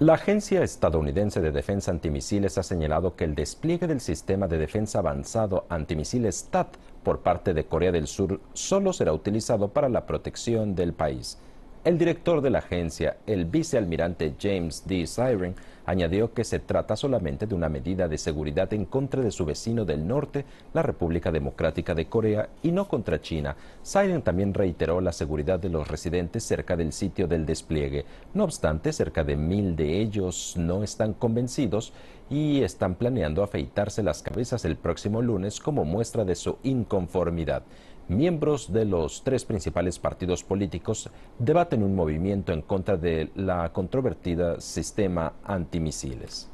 La Agencia Estadounidense de Defensa Antimisiles ha señalado que el despliegue del sistema de defensa avanzado antimisiles STAT por parte de Corea del Sur solo será utilizado para la protección del país. El director de la agencia, el vicealmirante James D. Siren, añadió que se trata solamente de una medida de seguridad en contra de su vecino del norte, la República Democrática de Corea, y no contra China. Siren también reiteró la seguridad de los residentes cerca del sitio del despliegue. No obstante, cerca de mil de ellos no están convencidos y están planeando afeitarse las cabezas el próximo lunes como muestra de su inconformidad miembros de los tres principales partidos políticos debaten un movimiento en contra de la controvertida sistema antimisiles.